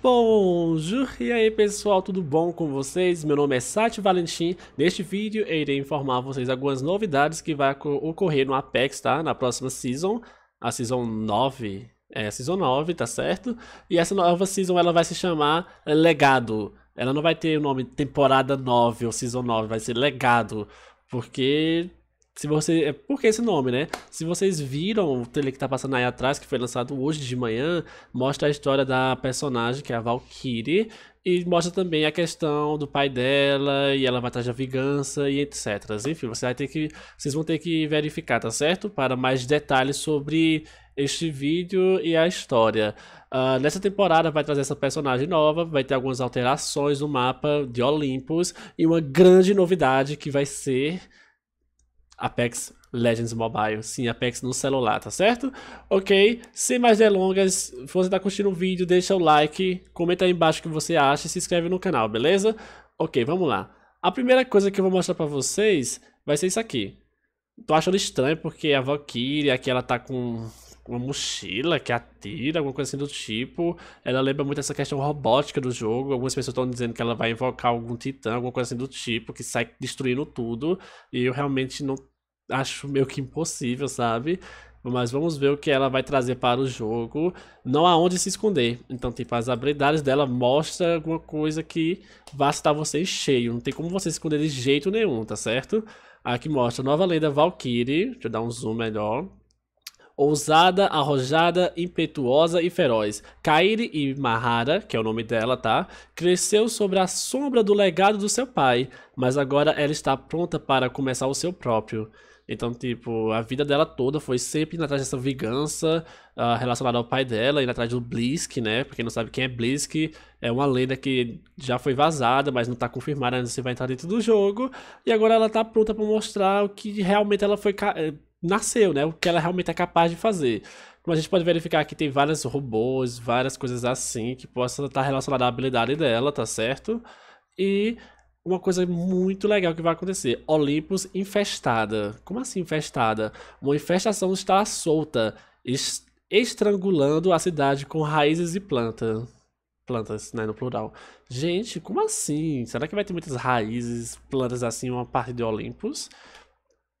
Bonjour! E aí pessoal, tudo bom com vocês? Meu nome é Sati Valentim. Neste vídeo eu irei informar vocês algumas novidades que vai ocorrer no Apex, tá? Na próxima Season, a Season 9, é a Season 9, tá certo? E essa nova Season ela vai se chamar é, Legado. Ela não vai ter o nome temporada 9 ou Season 9, vai ser Legado. Porque se você, é, por que esse nome, né? Se vocês viram o trailer que tá passando aí atrás, que foi lançado hoje de manhã, mostra a história da personagem, que é a Valkyrie, e mostra também a questão do pai dela, e ela vai atrás da vingança e etc. Enfim, você vai ter que, vocês vão ter que verificar, tá certo? Para mais detalhes sobre este vídeo e a história. Uh, nessa temporada vai trazer essa personagem nova, vai ter algumas alterações no mapa de Olympus, e uma grande novidade que vai ser Apex Legends Mobile, sim, Apex no celular, tá certo? Ok, sem mais delongas, se você tá curtindo o vídeo, deixa o like, comenta aí embaixo o que você acha e se inscreve no canal, beleza? Ok, vamos lá. A primeira coisa que eu vou mostrar pra vocês vai ser isso aqui. Tô achando estranho porque a Valkyrie aqui ela tá com uma mochila que atira, alguma coisa assim do tipo. Ela lembra muito essa questão robótica do jogo. Algumas pessoas estão dizendo que ela vai invocar algum titã, alguma coisa assim do tipo, que sai destruindo tudo. E eu realmente não acho meio que impossível, sabe? Mas vamos ver o que ela vai trazer para o jogo. Não há onde se esconder. Então, tipo, as habilidades dela mostra alguma coisa que vai estar você cheio. Não tem como você se esconder de jeito nenhum, tá certo? Aqui mostra a nova lenda Valkyrie. Deixa eu dar um zoom melhor ousada, arrojada, impetuosa e feroz. Kairi Imahara, que é o nome dela, tá? Cresceu sobre a sombra do legado do seu pai, mas agora ela está pronta para começar o seu próprio. Então, tipo, a vida dela toda foi sempre indo atrás dessa vingança uh, relacionada ao pai dela, indo atrás do Blisk, né? Pra quem não sabe quem é Blisk, é uma lenda que já foi vazada, mas não tá confirmada ainda se vai entrar dentro do jogo. E agora ela tá pronta para mostrar o que realmente ela foi eh, nasceu, né? O que ela realmente é capaz de fazer. Como a gente pode verificar que tem vários robôs, várias coisas assim que possam estar relacionadas à habilidade dela, tá certo? E uma coisa muito legal que vai acontecer. Olympus infestada. Como assim infestada? Uma infestação está solta, estrangulando a cidade com raízes e plantas. Plantas, né, no plural. Gente, como assim? Será que vai ter muitas raízes, plantas assim, uma parte de Olympus?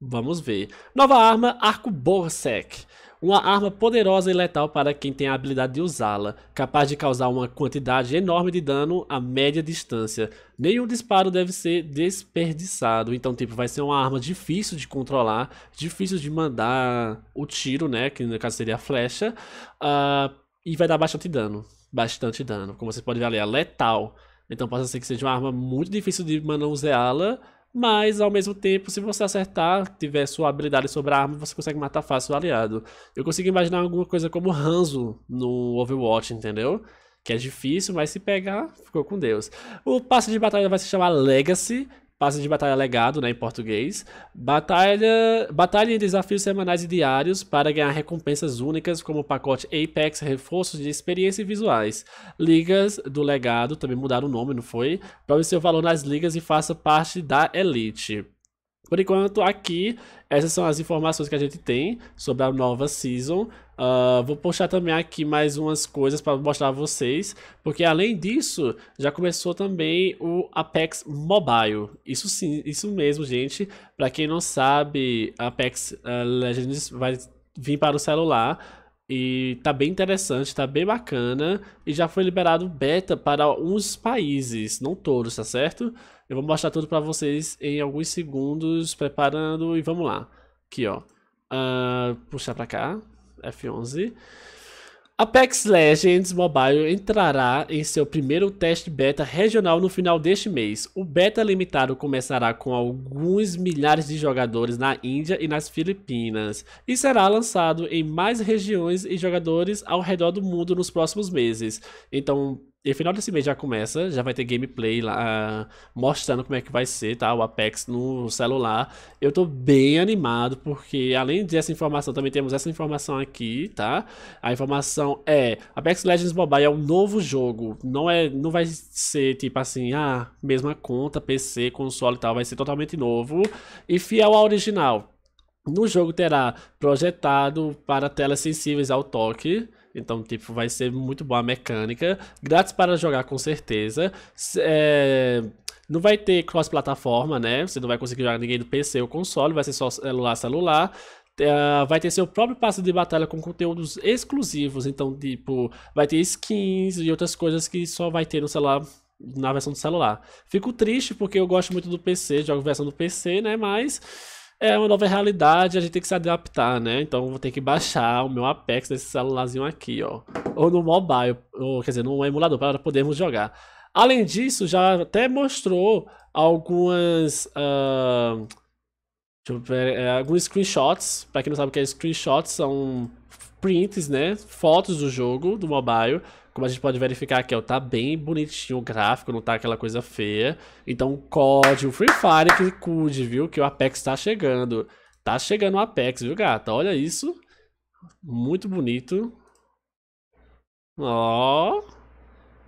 Vamos ver. Nova arma, Arco Borsec. Uma arma poderosa e letal para quem tem a habilidade de usá-la, capaz de causar uma quantidade enorme de dano a média distância. Nenhum disparo deve ser desperdiçado, então tipo, vai ser uma arma difícil de controlar, difícil de mandar o tiro, né, que no caso seria a flecha, uh, e vai dar bastante dano, bastante dano. Como vocês podem ver ali, é letal, então pode ser que seja uma arma muito difícil de manuseá-la, mas ao mesmo tempo, se você acertar, tiver sua habilidade sobre a arma, você consegue matar fácil o aliado. Eu consigo imaginar alguma coisa como Hanzo no Overwatch, entendeu? Que é difícil, mas se pegar, ficou com Deus. O passe de batalha vai se chamar Legacy, passa de batalha legado, né, em português, batalha, batalha em desafios semanais e diários para ganhar recompensas únicas como o pacote Apex, reforços de experiência e visuais. Ligas do legado, também mudaram o nome, não foi? Prove seu valor nas ligas e faça parte da elite. Por enquanto, aqui, essas são as informações que a gente tem sobre a nova Season. Uh, vou postar também aqui mais umas coisas para mostrar a vocês, porque além disso, já começou também o Apex Mobile. Isso sim, isso mesmo, gente. Para quem não sabe, Apex uh, Legends vai vir para o celular. E tá bem interessante, tá bem bacana. E já foi liberado beta para alguns países, não todos, tá certo? Eu vou mostrar tudo para vocês em alguns segundos, preparando e vamos lá. Aqui, ó. Uh, ah, puxar para cá, F11. Apex Legends Mobile entrará em seu primeiro teste beta regional no final deste mês. O beta limitado começará com alguns milhares de jogadores na Índia e nas Filipinas e será lançado em mais regiões e jogadores ao redor do mundo nos próximos meses. Então, e final desse mês já começa, já vai ter gameplay lá mostrando como é que vai ser, tá? O Apex no celular. Eu tô bem animado porque além dessa informação, também temos essa informação aqui, tá? A informação é: Apex Legends Mobile é um novo jogo. Não é, não vai ser tipo assim, ah, mesma conta, PC, console e tal, vai ser totalmente novo e fiel ao original no jogo terá projetado para telas sensíveis ao toque, então, tipo, vai ser muito boa a mecânica. Grátis para jogar, com certeza. É... Não vai ter cross-plataforma, né? Você não vai conseguir jogar ninguém do PC ou console, vai ser só celular-celular. Uh, é, vai ter seu próprio passe de batalha com conteúdos exclusivos. Então, tipo, vai ter skins e outras coisas que só vai ter no celular, na versão do celular. Fico triste porque eu gosto muito do PC, jogo versão do PC, né? Mas é uma nova realidade, a gente tem que se adaptar, né? Então vou ter que baixar o meu Apex nesse celularzinho aqui, ó. Ou no mobile, ou quer dizer, no emulador, para podermos jogar. Além disso, já até mostrou algumas. Uh, ver, é, alguns screenshots. Para quem não sabe o que é screenshots, são prints, né? Fotos do jogo, do mobile, como a gente pode verificar aqui, ó, tá bem bonitinho o gráfico, não tá aquela coisa feia. Então, COD, o Free Fire que cuide, viu? Que o Apex tá chegando. Tá chegando o Apex, viu, gata? Olha isso. Muito bonito. Ó.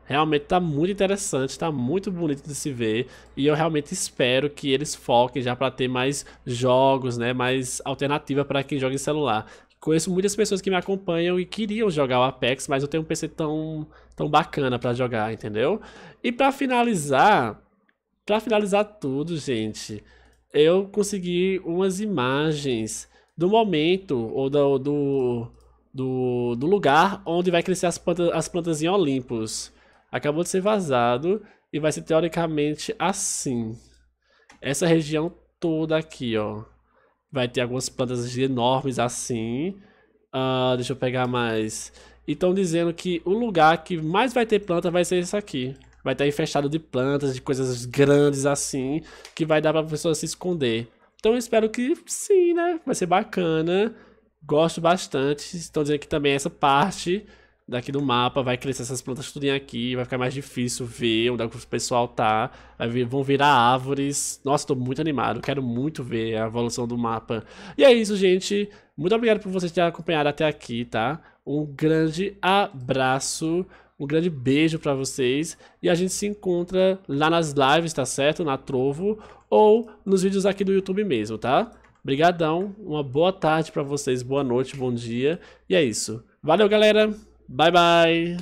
Realmente tá muito interessante, tá muito bonito de se ver. E eu realmente espero que eles foquem já para ter mais jogos, né? Mais alternativa para quem joga em celular conheço muitas pessoas que me acompanham e queriam jogar o Apex, mas eu tenho um PC tão, tão bacana para jogar, entendeu? E para finalizar, para finalizar tudo, gente, eu consegui umas imagens do momento ou do, do, do, do lugar onde vai crescer as plantas, as plantas em Olympus. Acabou de ser vazado e vai ser teoricamente assim. Essa região toda aqui, ó. Vai ter algumas plantas enormes assim. Uh, deixa eu pegar mais. Então estão dizendo que o lugar que mais vai ter planta vai ser esse aqui. Vai estar tá infestado de plantas, de coisas grandes assim, que vai dar para pessoa se esconder. Então eu espero que sim, né? Vai ser bacana. Gosto bastante. Estão dizendo que também é essa parte daqui do mapa, vai crescer essas plantas tudo aqui, vai ficar mais difícil ver onde é que o pessoal tá, vir, vão virar árvores. Nossa, tô muito animado, quero muito ver a evolução do mapa. E é isso, gente. Muito obrigado por vocês terem acompanhado até aqui, tá? Um grande abraço, um grande beijo para vocês e a gente se encontra lá nas lives, tá certo? Na Trovo ou nos vídeos aqui do YouTube mesmo, tá? Obrigadão, uma boa tarde para vocês, boa noite, bom dia. E é isso. Valeu, galera! Bye bye.